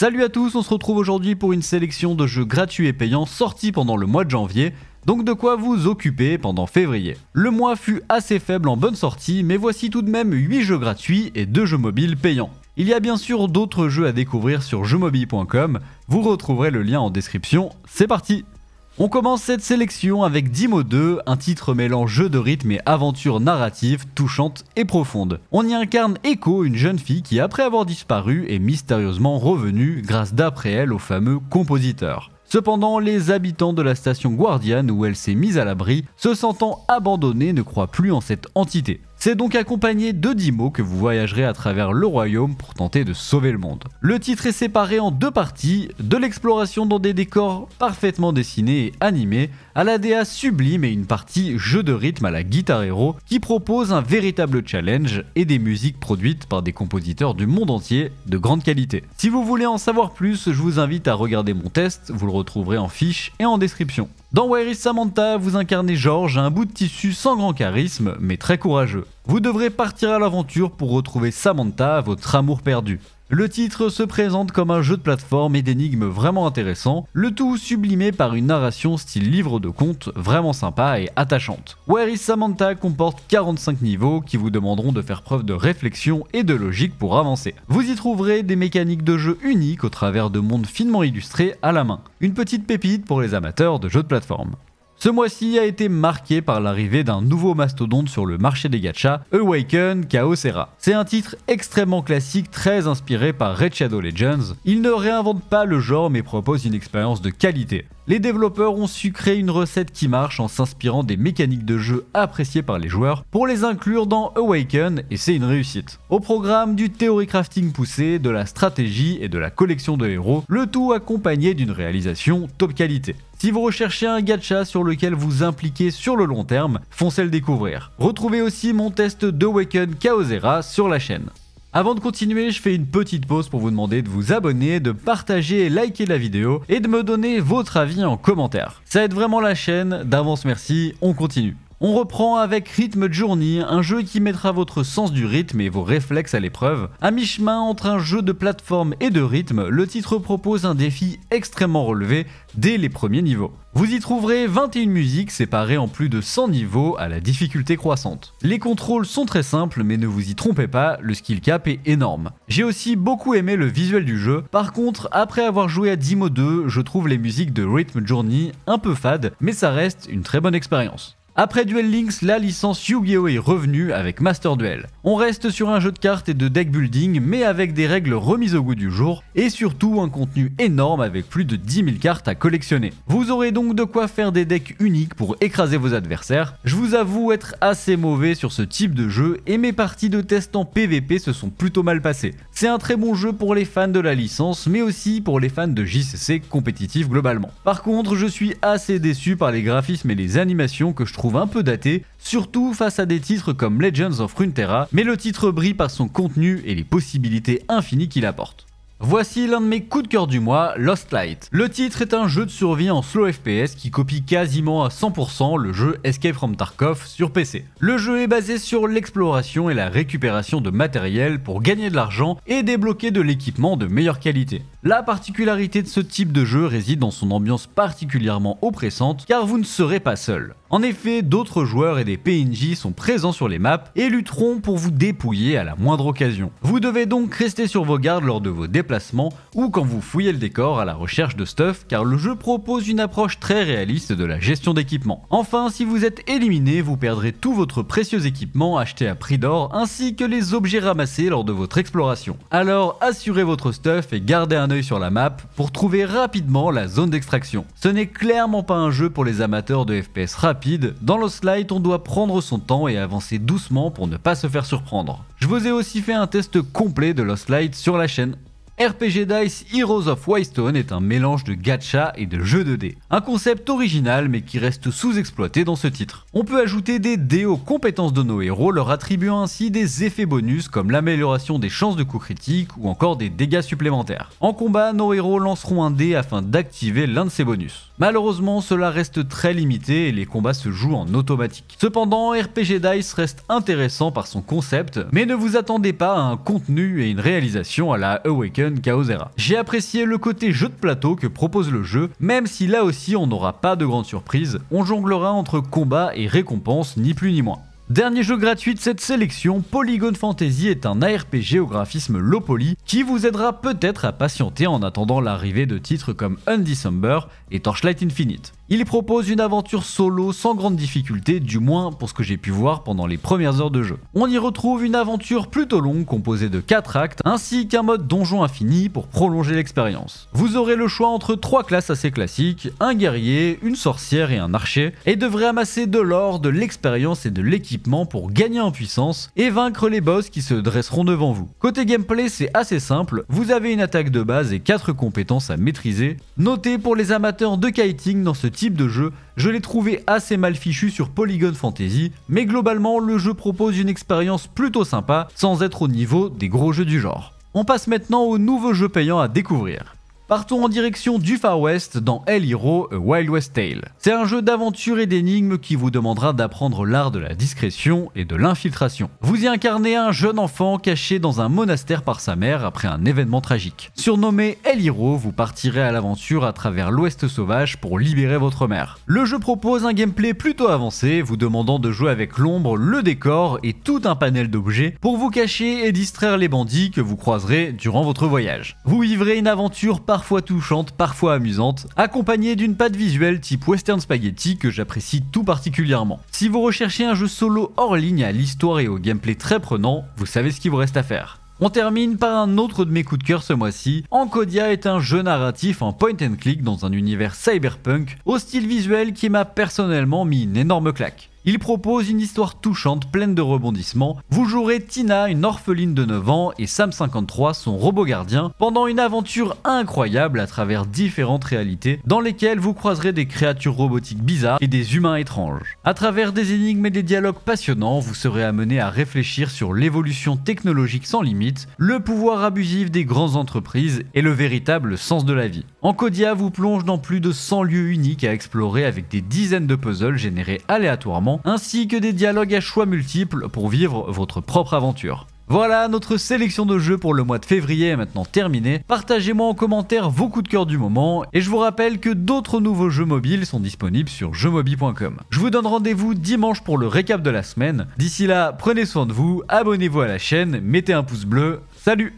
Salut à tous, on se retrouve aujourd'hui pour une sélection de jeux gratuits et payants sortis pendant le mois de janvier. Donc de quoi vous occuper pendant février. Le mois fut assez faible en bonne sortie, mais voici tout de même 8 jeux gratuits et 2 jeux mobiles payants. Il y a bien sûr d'autres jeux à découvrir sur jeuxmobile.com, vous retrouverez le lien en description, c'est parti on commence cette sélection avec Dimo 2, un titre mêlant jeu de rythme et aventure narrative touchante et profonde. On y incarne Echo, une jeune fille qui après avoir disparu est mystérieusement revenue grâce d'après elle au fameux compositeur. Cependant, les habitants de la station Guardian où elle s'est mise à l'abri, se sentant abandonnés, ne croient plus en cette entité. C'est donc accompagné de 10 mots que vous voyagerez à travers le royaume pour tenter de sauver le monde. Le titre est séparé en deux parties, de l'exploration dans des décors parfaitement dessinés et animés, à la DA sublime et une partie jeu de rythme à la guitare héros qui propose un véritable challenge et des musiques produites par des compositeurs du monde entier de grande qualité. Si vous voulez en savoir plus, je vous invite à regarder mon test, vous le retrouverez en fiche et en description. Dans Where is Samantha, vous incarnez George, un bout de tissu sans grand charisme, mais très courageux. Vous devrez partir à l'aventure pour retrouver Samantha, votre amour perdu. Le titre se présente comme un jeu de plateforme et d'énigmes vraiment intéressant, le tout sublimé par une narration style livre de conte vraiment sympa et attachante. Where is Samantha comporte 45 niveaux qui vous demanderont de faire preuve de réflexion et de logique pour avancer. Vous y trouverez des mécaniques de jeu uniques au travers de mondes finement illustrés à la main. Une petite pépite pour les amateurs de jeux de plateforme. Ce mois-ci a été marqué par l'arrivée d'un nouveau mastodonte sur le marché des gachas, Awaken Chaosera*. C'est un titre extrêmement classique, très inspiré par Red Shadow Legends. Il ne réinvente pas le genre mais propose une expérience de qualité. Les développeurs ont su créer une recette qui marche en s'inspirant des mécaniques de jeu appréciées par les joueurs pour les inclure dans Awaken et c'est une réussite. Au programme du théorie crafting poussé, de la stratégie et de la collection de héros, le tout accompagné d'une réalisation top qualité. Si vous recherchez un gacha sur lequel vous impliquez sur le long terme, foncez le découvrir. Retrouvez aussi mon test d'Awaken Chaosera sur la chaîne. Avant de continuer, je fais une petite pause pour vous demander de vous abonner, de partager, et liker la vidéo et de me donner votre avis en commentaire. Ça aide vraiment la chaîne, d'avance merci, on continue. On reprend avec Rhythm Journey, un jeu qui mettra votre sens du rythme et vos réflexes à l'épreuve. À mi-chemin entre un jeu de plateforme et de rythme, le titre propose un défi extrêmement relevé dès les premiers niveaux. Vous y trouverez 21 musiques séparées en plus de 100 niveaux à la difficulté croissante. Les contrôles sont très simples mais ne vous y trompez pas, le skill cap est énorme. J'ai aussi beaucoup aimé le visuel du jeu, par contre après avoir joué à Dimo 2, je trouve les musiques de Rhythm Journey un peu fades mais ça reste une très bonne expérience. Après Duel Links, la licence Yu-Gi-Oh est revenue avec Master Duel. On reste sur un jeu de cartes et de deck building, mais avec des règles remises au goût du jour, et surtout un contenu énorme avec plus de 10 000 cartes à collectionner. Vous aurez donc de quoi faire des decks uniques pour écraser vos adversaires. Je vous avoue être assez mauvais sur ce type de jeu, et mes parties de test en PvP se sont plutôt mal passées. C'est un très bon jeu pour les fans de la licence, mais aussi pour les fans de JCC compétitif globalement. Par contre, je suis assez déçu par les graphismes et les animations que je trouve un peu daté, surtout face à des titres comme Legends of Runeterra, mais le titre brille par son contenu et les possibilités infinies qu'il apporte. Voici l'un de mes coups de cœur du mois, Lost Light. Le titre est un jeu de survie en slow FPS qui copie quasiment à 100% le jeu Escape from Tarkov sur PC. Le jeu est basé sur l'exploration et la récupération de matériel pour gagner de l'argent et débloquer de l'équipement de meilleure qualité. La particularité de ce type de jeu réside dans son ambiance particulièrement oppressante car vous ne serez pas seul. En effet, d'autres joueurs et des PNJ sont présents sur les maps et lutteront pour vous dépouiller à la moindre occasion. Vous devez donc rester sur vos gardes lors de vos déplacements ou quand vous fouillez le décor à la recherche de stuff car le jeu propose une approche très réaliste de la gestion d'équipement. Enfin, si vous êtes éliminé, vous perdrez tout votre précieux équipement acheté à prix d'or ainsi que les objets ramassés lors de votre exploration. Alors assurez votre stuff et gardez un sur la map pour trouver rapidement la zone d'extraction. Ce n'est clairement pas un jeu pour les amateurs de FPS rapide, dans Lost Light on doit prendre son temps et avancer doucement pour ne pas se faire surprendre. Je vous ai aussi fait un test complet de Lost Light sur la chaîne RPG Dice Heroes of Stone est un mélange de gacha et de jeu de dés. Un concept original mais qui reste sous-exploité dans ce titre. On peut ajouter des dés aux compétences de nos héros, leur attribuant ainsi des effets bonus comme l'amélioration des chances de coups critiques ou encore des dégâts supplémentaires. En combat, nos héros lanceront un dé afin d'activer l'un de ces bonus. Malheureusement, cela reste très limité et les combats se jouent en automatique. Cependant, RPG Dice reste intéressant par son concept, mais ne vous attendez pas à un contenu et une réalisation à la Awaken j'ai apprécié le côté jeu de plateau que propose le jeu, même si là aussi on n'aura pas de grande surprises, on jonglera entre combat et récompense ni plus ni moins. Dernier jeu gratuit de cette sélection, Polygon Fantasy est un ARPG géographisme graphisme low poly qui vous aidera peut-être à patienter en attendant l'arrivée de titres comme Undecember et Torchlight Infinite. Il propose une aventure solo sans grande difficulté, du moins pour ce que j'ai pu voir pendant les premières heures de jeu. On y retrouve une aventure plutôt longue composée de 4 actes, ainsi qu'un mode donjon infini pour prolonger l'expérience. Vous aurez le choix entre 3 classes assez classiques, un guerrier, une sorcière et un archer, et devrez amasser de l'or, de l'expérience et de l'équipement pour gagner en puissance et vaincre les boss qui se dresseront devant vous. Côté gameplay, c'est assez simple, vous avez une attaque de base et 4 compétences à maîtriser. Notez pour les amateurs de kiting dans ce type de jeu, je l'ai trouvé assez mal fichu sur Polygon Fantasy, mais globalement le jeu propose une expérience plutôt sympa sans être au niveau des gros jeux du genre. On passe maintenant aux nouveaux jeux payants à découvrir. Partons en direction du Far West dans El Hero A Wild West Tale. C'est un jeu d'aventure et d'énigmes qui vous demandera d'apprendre l'art de la discrétion et de l'infiltration. Vous y incarnez un jeune enfant caché dans un monastère par sa mère après un événement tragique. Surnommé El Hero, vous partirez à l'aventure à travers l'Ouest sauvage pour libérer votre mère. Le jeu propose un gameplay plutôt avancé, vous demandant de jouer avec l'ombre, le décor et tout un panel d'objets pour vous cacher et distraire les bandits que vous croiserez durant votre voyage. Vous vivrez une aventure par parfois touchante, parfois amusante, accompagnée d'une patte visuelle type western spaghetti que j'apprécie tout particulièrement. Si vous recherchez un jeu solo hors ligne à l'histoire et au gameplay très prenant, vous savez ce qu'il vous reste à faire. On termine par un autre de mes coups de cœur ce mois-ci. Encodia est un jeu narratif en point and click dans un univers cyberpunk au style visuel qui m'a personnellement mis une énorme claque. Il propose une histoire touchante, pleine de rebondissements. Vous jouerez Tina, une orpheline de 9 ans, et Sam 53, son robot gardien, pendant une aventure incroyable à travers différentes réalités, dans lesquelles vous croiserez des créatures robotiques bizarres et des humains étranges. À travers des énigmes et des dialogues passionnants, vous serez amené à réfléchir sur l'évolution technologique sans limite, le pouvoir abusif des grandes entreprises et le véritable sens de la vie. Encodia vous plonge dans plus de 100 lieux uniques à explorer avec des dizaines de puzzles générés aléatoirement, ainsi que des dialogues à choix multiples pour vivre votre propre aventure. Voilà, notre sélection de jeux pour le mois de février est maintenant terminée. Partagez-moi en commentaire vos coups de cœur du moment et je vous rappelle que d'autres nouveaux jeux mobiles sont disponibles sur JeuxMobi.com Je vous donne rendez-vous dimanche pour le récap de la semaine. D'ici là, prenez soin de vous, abonnez-vous à la chaîne, mettez un pouce bleu. Salut